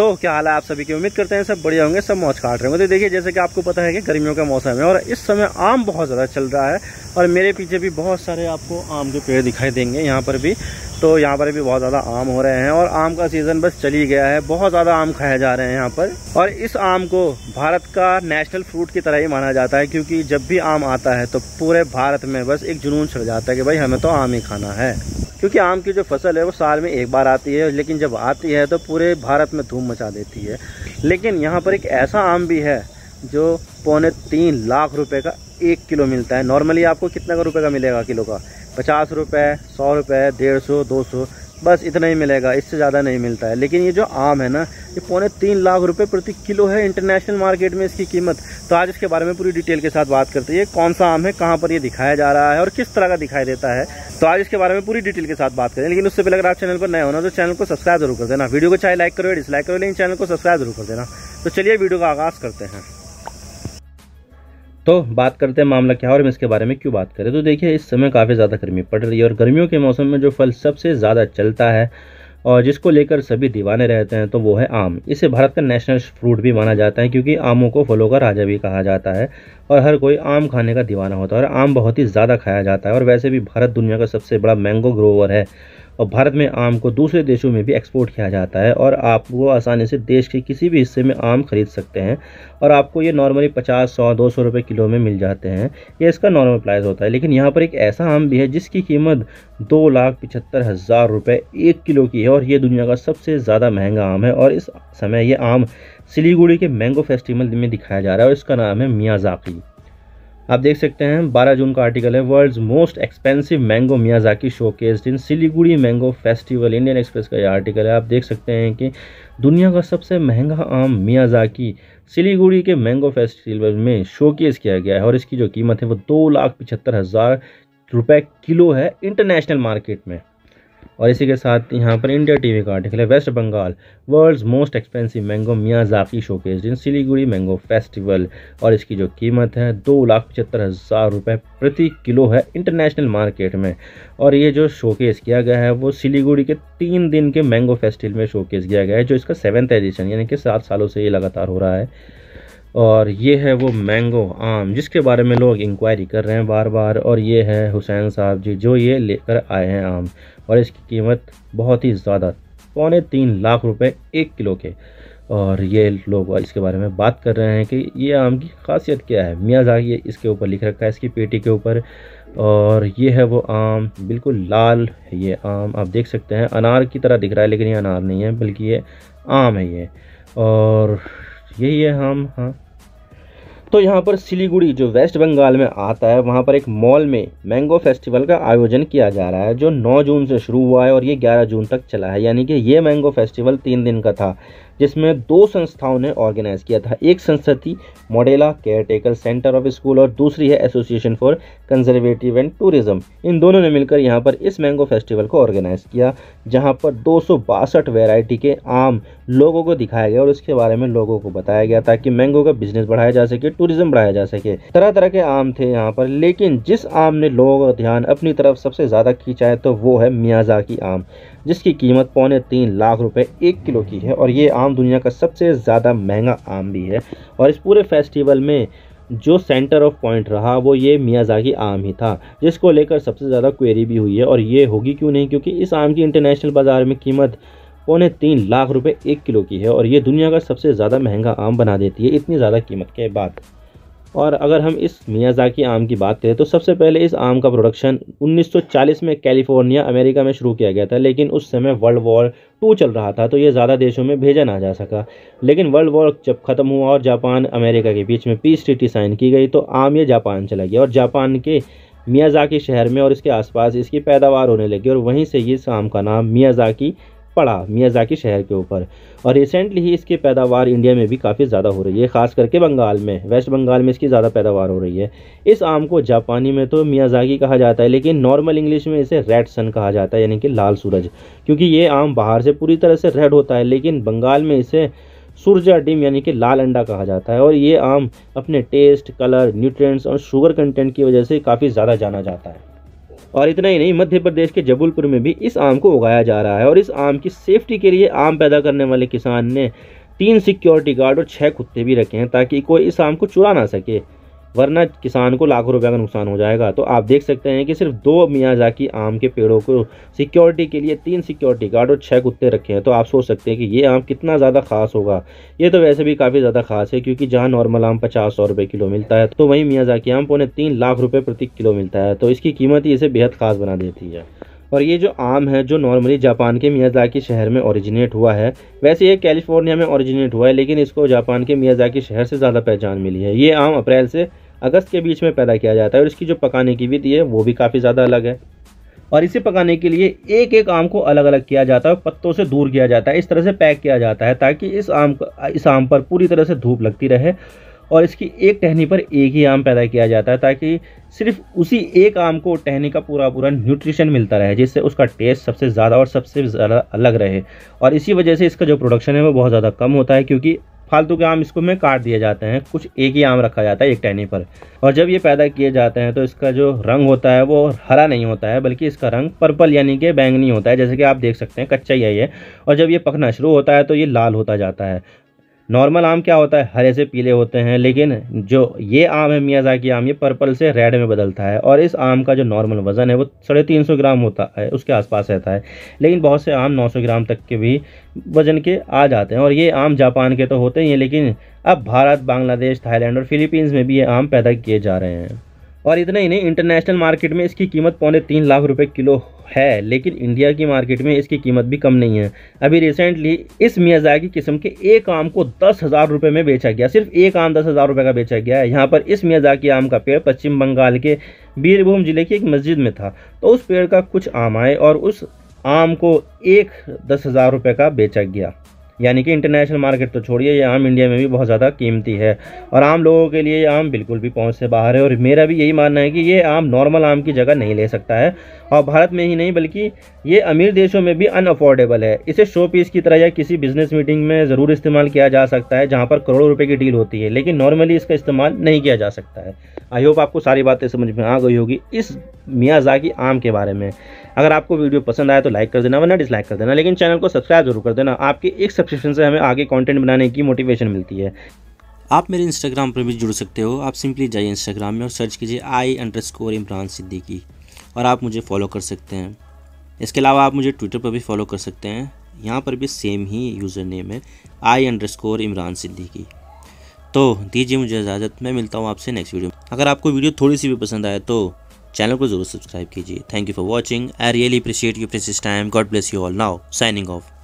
तो क्या हाल है आप सभी की उम्मीद करते हैं सब बढ़िया होंगे सब मौज काट रहे होंगे तो देखिए जैसे कि आपको पता है कि गर्मियों का मौसम है और इस समय आम बहुत ज़्यादा चल रहा है और मेरे पीछे भी बहुत सारे आपको आम के पेड़ दिखाई देंगे यहाँ पर भी तो यहाँ पर भी बहुत ज़्यादा आम हो रहे हैं और आम का सीज़न बस चली गया है बहुत ज़्यादा आम खाए जा रहे हैं यहाँ पर और इस आम को भारत का नेशनल फ्रूट की तरह ही माना जाता है क्योंकि जब भी आम आता है तो पूरे भारत में बस एक जुनून चढ़ जाता है कि भाई हमें तो आम ही खाना है क्योंकि आम की जो फसल है वो साल में एक बार आती है लेकिन जब आती है तो पूरे भारत में धूम मचा देती है लेकिन यहाँ पर एक ऐसा आम भी है जो पौने तीन लाख रुपए का एक किलो मिलता है नॉर्मली आपको कितने का रुपए का मिलेगा किलो का पचास रुपये सौ रुपये डेढ़ सौ दो सौ बस इतना ही मिलेगा इससे ज़्यादा नहीं मिलता है लेकिन ये जो आम है ना ये पौने तीन लाख रुपए प्रति किलो है इंटरनेशनल मार्केट में इसकी कीमत तो आज इसके बारे में पूरी डिटेल के साथ बात करते हैं कौन सा आम है कहाँ पर ये दिखाया जा रहा है और किस तरह का दिखाई देता है तो आज इसके बारे में पूरी डिटेल के साथ बात करें लेकिन उससे पहले अगर आप चैनल पर नए होना तो चैनल को सब्सक्राइब जरूर कर देना वीडियो को चाहे लाइक करो डिसलाइक करो लेकिन चैनल को सब्सक्राइब जरूर कर देना तो चलिए वीडियो का आगाज़ करते हैं तो बात करते हैं मामला क्या है और हम इसके बारे में क्यों बात करें तो देखिए इस समय काफ़ी ज़्यादा गर्मी पड़ रही है और गर्मियों के मौसम में जो फल सबसे ज़्यादा चलता है और जिसको लेकर सभी दीवाने रहते हैं तो वो है आम इसे भारत का नेशनल फ्रूट भी माना जाता है क्योंकि आमों को फलों का राजा भी कहा जाता है और हर कोई आम खाने का दीवाना होता है और आम बहुत ही ज़्यादा खाया जाता है और वैसे भी भारत दुनिया का सबसे बड़ा मैंगो ग्रोवर है और भारत में आम को दूसरे देशों में भी एक्सपोर्ट किया जाता है और आप वो आसानी से देश के किसी भी हिस्से में आम खरीद सकते हैं और आपको ये नॉर्मली पचास सौ दो सौ रुपये किलो में मिल जाते हैं ये इसका नॉर्मल प्राइस होता है लेकिन यहाँ पर एक ऐसा आम भी है जिसकी कीमत दो लाख पचहत्तर हज़ार रुपये एक किलो की है और ये दुनिया का सबसे ज़्यादा महंगा आम है और इस समय ये आम सिलीगुड़ी के मैंगो फेस्टिवल में दिखाया जा रहा है और इसका नाम है जाकी आप देख सकते हैं 12 जून का आर्टिकल है world's most expensive mango Miyazaki showcased in Siliguri mango festival Indian Express का ये आर्टिकल है आप देख सकते हैं कि दुनिया का सबसे महंगा आम मियाजाकी सिलीगुड़ी के मैंगो फेस्टिवल में शोकेस किया गया है और इसकी जो कीमत है वो दो लाख पिछहत्तर हज़ार रुपये किलो है इंटरनेशनल मार्केट में और इसी के साथ यहाँ पर इंडिया टीवी का आर्टिकल है West Bengal world's most expensive mango Miyazaki showcased in Siliguri mango festival और इसकी जो कीमत है दो लाख पचहत्तर हज़ार रुपये प्रति किलो है इंटरनेशनल मार्केट में और ये जो शोकेस किया गया है वो सिलीगुड़ी के तीन दिन के मैंगो फेस्टिवल में शोकेस किया गया है जो इसका सेवन्थ एडिशन यानी कि सात सालों से ये लगातार हो रहा है और ये है वो मैंगो आम जिसके बारे में लोग इंक्वायरी कर रहे हैं बार बार और ये है हुसैन साहब जी जो ये लेकर आए हैं आम और इसकी कीमत बहुत ही ज़्यादा पौने तीन लाख रुपए एक किलो के और ये लोग इसके बारे में बात कर रहे हैं कि ये आम की खासियत क्या है मियाँ जागी इसके ऊपर लिख रखा है इसकी पेटी के ऊपर और ये है वो आम बिल्कुल लाल है ये आम आप देख सकते हैं अनार की तरह दिख रहा है लेकिन ये अनार नहीं है बल्कि ये आम है ये और यही है हम हाँ तो यहाँ पर सिलीगुड़ी जो वेस्ट बंगाल में आता है वहाँ पर एक मॉल में मैंगो फेस्टिवल का आयोजन किया जा रहा है जो 9 जून से शुरू हुआ है और ये 11 जून तक चला है यानी कि ये मैंगो फेस्टिवल तीन दिन का था जिसमें दो संस्थाओं ने ऑर्गेनाइज किया था एक संस्था थी मोडेला caretaker centre of school और दूसरी है association for conservative and tourism इन दोनों ने मिलकर यहाँ पर इस मैंगो फेस्टिवल को ऑर्गेनाइज किया जहाँ पर दो वैरायटी के आम लोगों को दिखाया गया और इसके बारे में लोगों को बताया गया ताकि मैंगो का बिजनेस बढ़ाया जा सके टूरिज्म बढ़ाया जा सके तरह तरह के आम थे यहाँ पर लेकिन जिस आम ने लोगों का ध्यान अपनी तरफ सबसे ज़्यादा खींचा है तो वो है की आम जिसकी कीमत पौने तीन लाख रुपए एक किलो की है और ये आम आम दुनिया का सबसे ज़्यादा महंगा आम भी है और इस पूरे फेस्टिवल में जो सेंटर ऑफ पॉइंट रहा वो ये मियाजाकी आम ही था जिसको लेकर सबसे ज़्यादा क्वेरी भी हुई है और ये होगी क्यों नहीं क्योंकि इस आम की इंटरनेशनल बाज़ार में कीमत पौने तीन लाख रुपए एक किलो की है और ये दुनिया का सबसे ज़्यादा महंगा आम बना देती है इतनी ज़्यादा कीमत के बाद और अगर हम इस मियाजाकी आम की बात करें तो सबसे पहले इस आम का प्रोडक्शन 1940 में कैलिफोर्निया अमेरिका में शुरू किया गया था लेकिन उस समय वर्ल्ड वॉर टू चल रहा था तो ये ज़्यादा देशों में भेजा ना जा सका लेकिन वर्ल्ड वॉर जब ख़त्म हुआ और जापान अमेरिका के बीच में पीस ट्रीटी साइन की गई तो आम ये जापान चला गया और जापान के मियाजाकी शहर में और इसके आसपास इसकी पैदावार होने लगी और वहीं से इस आम का नाम मियाजाकी पड़ा मियाजाकी शहर के ऊपर और रिसेंटली ही इसकी पैदावार इंडिया में भी काफ़ी ज़्यादा हो रही है ख़ास करके बंगाल में वेस्ट बंगाल में इसकी ज़्यादा पैदावार हो रही है इस आम को जापानी में तो मियाजाकी कहा जाता है लेकिन नॉर्मल इंग्लिश में इसे रेड सन कहा जाता है यानी कि लाल सूरज क्योंकि ये आम बाहर से पूरी तरह से रेड होता है लेकिन बंगाल में इसे सूर्जा डिम यानी कि लाल अंडा कहा जाता है और ये आम अपने टेस्ट कलर न्यूट्रिएंट्स और शुगर कंटेंट की वजह से काफ़ी ज़्यादा जाना जाता है और इतना ही नहीं मध्य प्रदेश के जबलपुर में भी इस आम को उगाया जा रहा है और इस आम की सेफ्टी के लिए आम पैदा करने वाले किसान ने तीन सिक्योरिटी गार्ड और छः कुत्ते भी रखे हैं ताकि कोई इस आम को चुरा ना सके वरना किसान को लाखों रुपए का नुकसान हो जाएगा तो आप देख सकते हैं कि सिर्फ दो मियाजाकी आम के पेड़ों को सिक्योरिटी के लिए तीन सिक्योरिटी गार्ड और छः कुत्ते रखे हैं तो आप सोच सकते हैं कि ये आम कितना ज़्यादा खास होगा ये तो वैसे भी काफ़ी ज़्यादा खास है क्योंकि जहाँ नॉर्मल आम पचास सौ रुपये किलो मिलता है तो वहीं मियाजाकी आम पौने तीन लाख रुपये प्रति किलो मिलता है तो इसकी कीमत ही इसे बेहद खास बना देती है और ये जो आम है जो नॉर्मली जापान के मियाजाकी शहर में ओरिजिनेट हुआ है वैसे ये कैलिफोर्निया में ओरिजिनेट हुआ है लेकिन इसको जापान के मियाजाकी शहर से ज़्यादा पहचान मिली है ये आम अप्रैल से अगस्त के बीच में पैदा किया जाता है और इसकी जो पकाने की विधि है वो भी काफ़ी ज़्यादा अलग है और इसे पकाने के लिए एक एक आम को अलग अलग किया जाता है पत्तों से दूर किया जाता है इस तरह से पैक किया जाता है ताकि इस आम इस आम पर पूरी तरह से धूप लगती रहे और इसकी एक टहनी पर एक ही आम पैदा किया जाता है ताकि सिर्फ उसी एक आम को टहनी का पूरा पूरा न्यूट्रिशन मिलता रहे जिससे उसका टेस्ट सबसे ज़्यादा और सबसे ज़्यादा अलग रहे और इसी वजह से इसका जो प्रोडक्शन है वो बहुत ज़्यादा कम होता है क्योंकि फालतू के आम इसको में काट दिए जाते हैं कुछ एक ही आम रखा जाता है एक टहनी पर और जब ये पैदा किए जाते हैं तो इसका जो रंग होता है वो हरा नहीं होता है बल्कि इसका रंग पर्पल यानी कि बैंगनी होता है जैसे कि आप देख सकते हैं कच्चा ही है ये और जब ये पकना शुरू होता है तो ये लाल होता जाता है नॉर्मल आम क्या होता है हरे से पीले होते हैं लेकिन जो ये आम है मियाजा की आम ये पर्पल से रेड में बदलता है और इस आम का जो नॉर्मल वज़न है वो साढ़े तीन सौ ग्राम होता है उसके आसपास रहता है लेकिन बहुत से आम नौ सौ ग्राम तक के भी वज़न के आ जाते हैं और ये आम जापान के तो होते ही हैं लेकिन अब भारत बांग्लादेश थाईलैंड और फिलीपींस में भी ये आम पैदा किए जा रहे हैं और इतने ही नहीं इंटरनेशनल मार्केट में इसकी कीमत पौने तीन लाख रुपये किलो है लेकिन इंडिया की मार्केट में इसकी कीमत भी कम नहीं है अभी रिसेंटली इस की किस्म के एक आम को दस हज़ार रुपये में बेचा गया सिर्फ एक आम दस हज़ार रुपये का बेचा गया है यहाँ पर इस मियाजाकी आम का पेड़ पश्चिम बंगाल के बीरभूम जिले की एक मस्जिद में था तो उस पेड़ का कुछ आम आए और उस आम को एक दस हज़ार रुपये का बेचा गया यानी कि इंटरनेशनल मार्केट तो छोड़िए ये आम इंडिया में भी बहुत ज़्यादा कीमती है और आम लोगों के लिए ये आम बिल्कुल भी पहुँच से बाहर है और मेरा भी यही मानना है कि ये आम नॉर्मल आम की जगह नहीं ले सकता है और भारत में ही नहीं बल्कि ये अमीर देशों में भी अनअफोर्डेबल है इसे शो पीस की तरह या किसी बिजनेस मीटिंग में ज़रूर इस्तेमाल किया जा सकता है जहाँ पर करोड़ों रुपये की डील होती है लेकिन नॉर्मली इसका इस्तेमाल नहीं किया जा सकता है आई होप आपको सारी बातें समझ में आ गई होगी इस की आम के बारे में अगर आपको वीडियो पसंद आया तो लाइक कर देना वरना डिसलाइक कर देना लेकिन चैनल को सब्सक्राइब जरूर कर देना आपकी एक सब्सक्राइब सब्सक्रिप्शन से हमें आगे कंटेंट बनाने की मोटिवेशन मिलती है आप मेरे इंस्टाग्राम पर भी जुड़ सकते हो आप सिंपली जाइए इंस्टाग्राम में और सर्च कीजिए I underscore Imran Siddiqui और आप मुझे फॉलो कर सकते हैं इसके अलावा आप मुझे ट्विटर पर भी फॉलो कर सकते हैं यहाँ पर भी सेम ही यूज़र नेम है I underscore Imran Siddiqui तो दीजिए मुझे इजाज़त मैं मिलता हूँ आपसे नेक्स्ट वीडियो अगर आपको वीडियो थोड़ी सी भी पसंद आए तो चैनल को जरूर सब्सक्राइब कीजिए thank you for watching I really appreciate you press time God bless you all now signing of